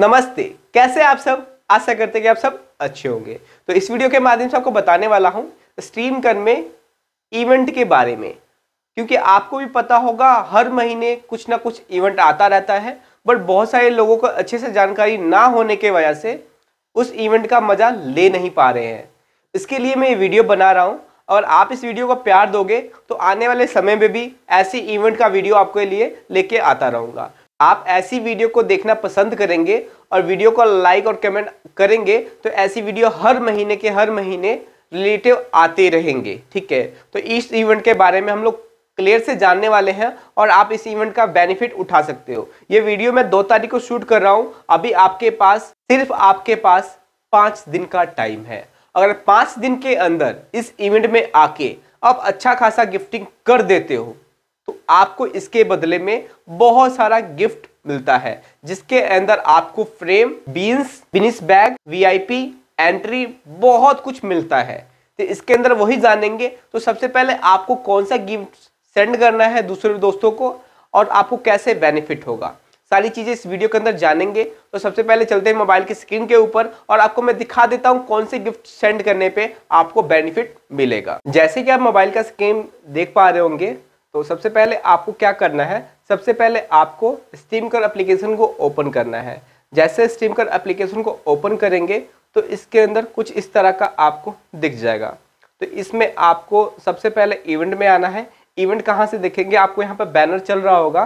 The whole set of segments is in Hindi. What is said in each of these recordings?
नमस्ते कैसे आप सब आशा करते हैं कि आप सब अच्छे होंगे तो इस वीडियो के माध्यम से आपको बताने वाला हूँ स्ट्रीम कर में इवेंट के बारे में क्योंकि आपको भी पता होगा हर महीने कुछ ना कुछ इवेंट आता रहता है बट बहुत सारे लोगों को अच्छे से जानकारी ना होने के वजह से उस इवेंट का मज़ा ले नहीं पा रहे हैं इसके लिए मैं ये वीडियो बना रहा हूँ और आप इस वीडियो को प्यार दोगे तो आने वाले समय में भी ऐसी इवेंट का वीडियो आपके लिए लेके आता रहूँगा आप ऐसी वीडियो को देखना पसंद करेंगे और वीडियो को लाइक और कमेंट करेंगे तो ऐसी वीडियो हर महीने के हर महीने रिलेटिव आते रहेंगे ठीक है तो इस इवेंट के बारे में हम लोग क्लियर से जानने वाले हैं और आप इस इवेंट का बेनिफिट उठा सकते हो ये वीडियो मैं दो तारीख को शूट कर रहा हूँ अभी आपके पास सिर्फ आपके पास पाँच दिन का टाइम है अगर पाँच दिन के अंदर इस इवेंट में आके आप अच्छा खासा गिफ्टिंग कर देते हो तो आपको इसके बदले में बहुत सारा गिफ्ट मिलता है जिसके अंदर आपको फ्रेम बीन्स बिनिस बैग वीआईपी एंट्री बहुत कुछ मिलता है तो इसके अंदर वही जानेंगे तो सबसे पहले आपको कौन सा गिफ्ट सेंड करना है दूसरे दोस्तों को और आपको कैसे बेनिफिट होगा सारी चीज़ें इस वीडियो के अंदर जानेंगे तो सबसे पहले चलते हैं मोबाइल की स्क्रीन के ऊपर और आपको मैं दिखा देता हूँ कौन से गिफ्ट सेंड करने पे आपको बेनिफिट मिलेगा जैसे कि आप मोबाइल का स्क्रीन देख पा रहे होंगे तो सबसे पहले आपको क्या करना है सबसे पहले आपको स्टीम कर एप्लीकेशन को ओपन करना है जैसे स्टीम कर एप्लीकेशन को ओपन करेंगे तो इसके अंदर कुछ इस तरह का आपको दिख जाएगा तो इसमें आपको सबसे पहले इवेंट में आना है इवेंट कहाँ से देखेंगे आपको यहाँ पर बैनर चल रहा होगा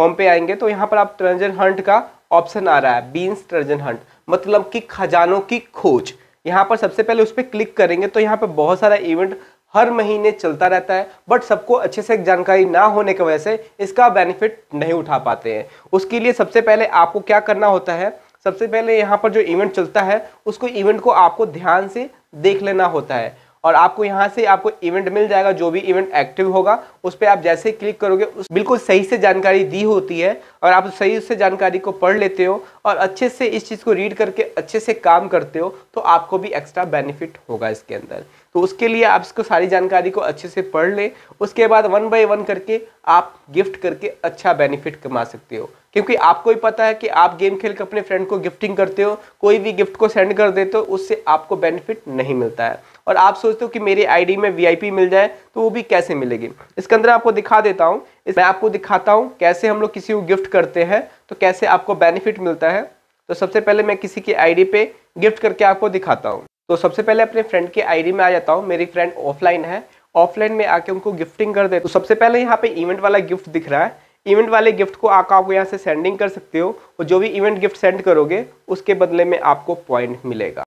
होम पे आएंगे तो यहाँ पर आप ट्रंजन हंट का ऑप्शन आ रहा है बीन्स ट्रंजन हंट मतलब कि खजानों की खोज यहाँ पर सबसे पहले उस पर क्लिक करेंगे तो यहाँ पर बहुत सारा इवेंट हर महीने चलता रहता है बट सबको अच्छे से जानकारी ना होने की वजह से इसका बेनिफिट नहीं उठा पाते हैं उसके लिए सबसे पहले आपको क्या करना होता है सबसे पहले यहाँ पर जो इवेंट चलता है उसको इवेंट को आपको ध्यान से देख लेना होता है और आपको यहाँ से आपको इवेंट मिल जाएगा जो भी इवेंट एक्टिव होगा उस पर आप जैसे क्लिक करोगे उस बिल्कुल सही से जानकारी दी होती है और आप सही उससे जानकारी को पढ़ लेते हो और अच्छे से इस चीज़ को रीड करके अच्छे से काम करते हो तो आपको भी एक्स्ट्रा बेनिफिट होगा इसके अंदर तो उसके लिए आप इसको सारी जानकारी को अच्छे से पढ़ लें उसके बाद वन बाई वन करके आप गिफ्ट करके अच्छा बेनिफिट कमा सकते हो क्योंकि आपको ही पता है कि आप गेम खेल कर अपने फ्रेंड को गिफ्टिंग करते हो कोई भी गिफ्ट को सेंड कर देते हो उससे आपको बेनिफिट नहीं मिलता है और आप सोचते हो कि मेरी आईडी में वीआईपी मिल जाए तो वो भी कैसे मिलेगी इसके अंदर आपको दिखा देता हूँ मैं आपको दिखाता हूँ कैसे हम लोग किसी को गिफ्ट करते हैं तो कैसे आपको बेनिफिट मिलता है तो सबसे पहले मैं किसी की आई पे गिफ्ट करके आपको दिखाता हूँ तो सबसे पहले अपने फ्रेंड की आई में आ जाता हूँ मेरी फ्रेंड ऑफलाइन है ऑफलाइन में आके उनको गिफ्टिंग कर दे तो सबसे पहले यहाँ पे इवेंट वाला गिफ्ट दिख रहा है इवेंट वाले गिफ्ट को आप आपको यहाँ से सेंडिंग कर सकते हो और जो भी इवेंट गिफ्ट सेंड करोगे उसके बदले में आपको पॉइंट मिलेगा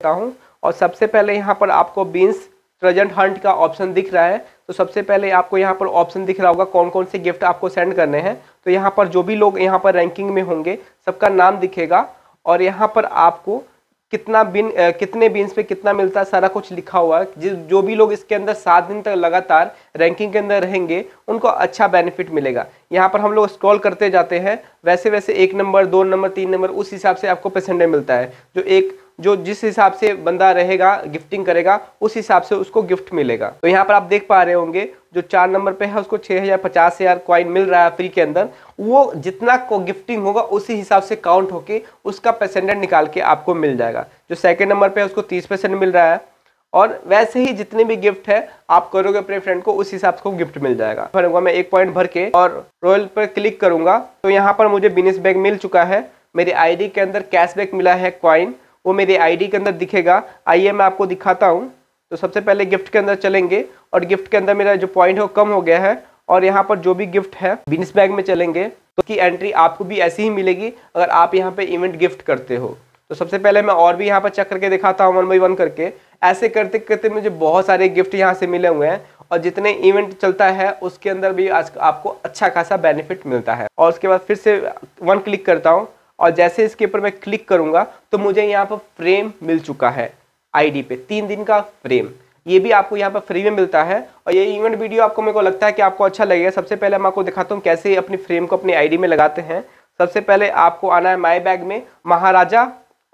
और सबसे पहले यहाँ पर आपको बीन्स ट्रेजेंट हंट का ऑप्शन दिख रहा है तो सबसे पहले आपको यहाँ पर ऑप्शन दिख रहा होगा कौन कौन से गिफ्ट आपको सेंड करने हैं तो यहाँ पर जो भी लोग यहाँ पर रैंकिंग में होंगे सबका नाम दिखेगा और यहाँ पर आपको कितना बिन आ, कितने बीन्स पे कितना मिलता है सारा कुछ लिखा हुआ है जिस जो भी लोग इसके अंदर सात दिन तक लगातार रैंकिंग के अंदर रहेंगे उनको अच्छा बेनिफिट मिलेगा यहाँ पर हम लोग स्क्रॉल करते जाते हैं वैसे वैसे एक नंबर दो नंबर तीन नंबर उस हिसाब से आपको पैसेंडे मिलता है जो एक जो जिस हिसाब से बंदा रहेगा गिफ्टिंग करेगा उस हिसाब से उसको गिफ्ट मिलेगा तो यहाँ पर आप देख पा रहे होंगे जो चार नंबर पे है उसको छः हज़ार पचास हज़ार क्वाइन मिल रहा है फ्री के अंदर वो जितना को गिफ्टिंग होगा उसी हिसाब से काउंट होके उसका परसेंटेज निकाल के आपको मिल जाएगा जो सेकेंड नंबर पर है उसको तीस परसेंट मिल रहा है और वैसे ही जितने भी गिफ्ट है आप करोगे अपने फ्रेंड को उस हिसाब से गिफ्ट मिल जाएगा भरूंगा मैं एक पॉइंट भर के और रॉयल पर क्लिक करूंगा तो यहाँ पर मुझे बिजनेस बैग मिल चुका है मेरी आईडी के अंदर कैशबैक मिला है क्वाइन वो मेरे आईडी के अंदर दिखेगा आइए मैं आपको दिखाता हूँ तो सबसे पहले गिफ्ट के अंदर चलेंगे और गिफ्ट के अंदर मेरा जो पॉइंट है वो कम हो गया है और यहाँ पर जो भी गिफ्ट है बिजनेस बैग में चलेंगे तो की एंट्री आपको भी ऐसी ही मिलेगी अगर आप यहाँ पे इवेंट गिफ्ट करते हो तो सबसे पहले मैं और भी यहाँ पर चेक करके दिखाता हूँ वन बाई वन करके ऐसे करते करते मुझे बहुत सारे गिफ्ट यहाँ से मिले हुए हैं और जितने इवेंट चलता है उसके अंदर भी आज आपको अच्छा खासा बेनिफिट मिलता है और उसके बाद फिर से वन क्लिक करता हूँ और जैसे इसके ऊपर मैं क्लिक करूंगा तो मुझे यहाँ पर फ्रेम मिल चुका है आईडी पे तीन दिन का फ्रेम ये भी आपको यहाँ पर फ्री में मिलता है और ये इवेंट वीडियो आपको मेरे को लगता है कि आपको अच्छा लगेगा सबसे पहले मैं आपको दिखाता हूँ कैसे अपनी फ्रेम को अपनी आईडी में लगाते हैं सबसे पहले आपको आना है माई बैग में महाराजा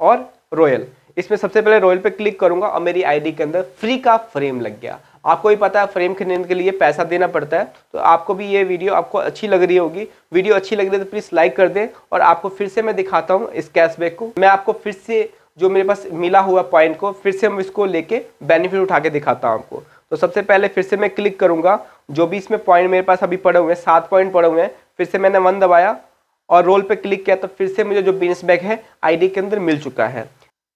और रॉयल इसमें सबसे पहले रॉयल पे क्लिक करूंगा और मेरी आई के अंदर फ्री का फ्रेम लग गया आपको भी पता है फ्रेम खरीदने के लिए पैसा देना पड़ता है तो आपको भी ये वीडियो आपको अच्छी लग रही होगी वीडियो अच्छी लग रही है तो प्लीज़ लाइक कर दें और आपको फिर से मैं दिखाता हूँ इस कैशबैक को मैं आपको फिर से जो मेरे पास मिला हुआ पॉइंट को फिर से हम इसको लेके बेनिफिट उठा के दिखाता हूँ आपको तो सबसे पहले फिर से मैं क्लिक करूँगा जो भी इसमें पॉइंट मेरे पास अभी पड़े हुए हैं सात पॉइंट पड़े हुए हैं फिर से मैंने वन दबाया और रोल पे क्लिक किया तो फिर से मुझे जो बिजनेस बैग है आईडी के अंदर मिल चुका है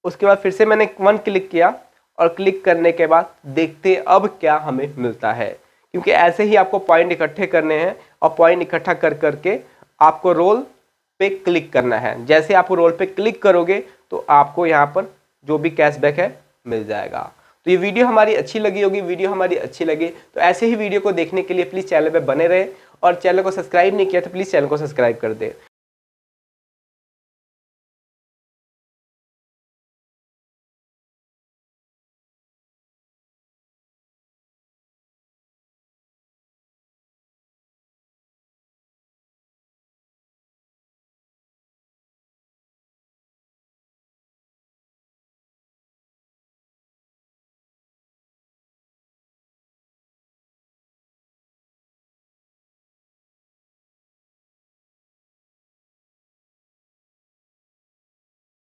उसके बाद फिर से मैंने वन क्लिक किया और क्लिक करने के बाद देखते अब क्या हमें मिलता है क्योंकि ऐसे ही आपको पॉइंट इकट्ठे करने हैं और पॉइंट इकट्ठा कर करके आपको रोल पे क्लिक करना है जैसे आप रोल पे क्लिक करोगे तो आपको यहाँ पर जो भी कैशबैक है मिल जाएगा तो ये वीडियो हमारी अच्छी लगी होगी वीडियो हमारी अच्छी लगी तो ऐसे ही वीडियो को देखने के लिए प्लीज़ चैनल पर बने रहे और चैनल को सब्सक्राइब नहीं किया तो प्लीज़ चैनल को सब्सक्राइब कर दे